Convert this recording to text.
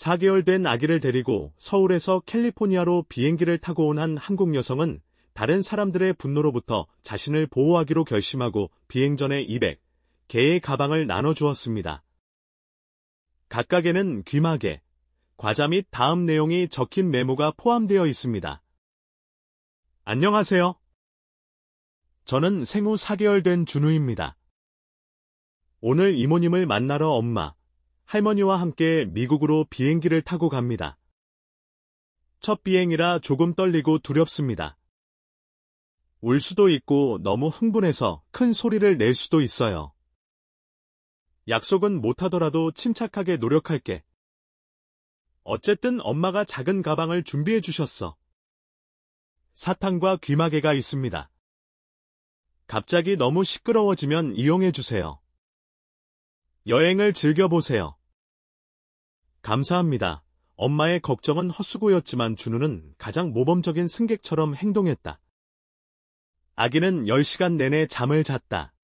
4개월 된 아기를 데리고 서울에서 캘리포니아로 비행기를 타고 온 한 한국 여성은 다른 사람들의 분노로부터 자신을 보호하기로 결심하고 비행 전에 200 개의 가방을 나눠주었습니다. 각각에는 귀마개, 과자 및 다음 내용이 적힌 메모가 포함되어 있습니다. 안녕하세요. 저는 생후 4개월 된 준우입니다. 오늘 이모님을 만나러 엄마, 할머니와 함께 미국으로 비행기를 타고 갑니다. 첫 비행이라 조금 떨리고 두렵습니다. 울 수도 있고 너무 흥분해서 큰 소리를 낼 수도 있어요. 약속은 못하더라도 침착하게 노력할게. 어쨌든 엄마가 작은 가방을 준비해 주셨어. 사탕과 귀마개가 있습니다. 갑자기 너무 시끄러워지면 이용해 주세요. 여행을 즐겨보세요. 감사합니다. 엄마의 걱정은 헛수고였지만 준우는 가장 모범적인 승객처럼 행동했다. 아기는 10시간 내내 잠을 잤다.